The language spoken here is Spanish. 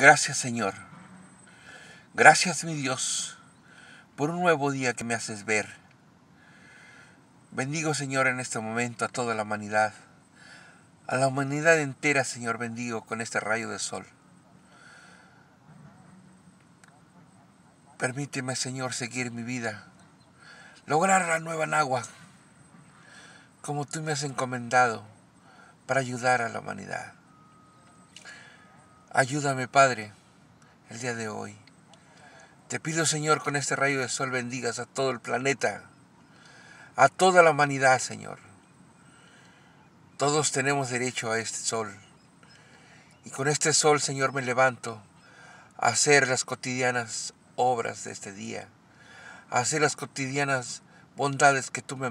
Gracias Señor. Gracias mi Dios por un nuevo día que me haces ver. Bendigo Señor en este momento a toda la humanidad. A la humanidad entera Señor bendigo con este rayo de sol. Permíteme Señor seguir mi vida. Lograr la nueva Nagua como tú me has encomendado para ayudar a la humanidad. Ayúdame, Padre, el día de hoy. Te pido, Señor, con este rayo de sol bendigas a todo el planeta, a toda la humanidad, Señor. Todos tenemos derecho a este sol. Y con este sol, Señor, me levanto a hacer las cotidianas obras de este día, a hacer las cotidianas bondades que tú me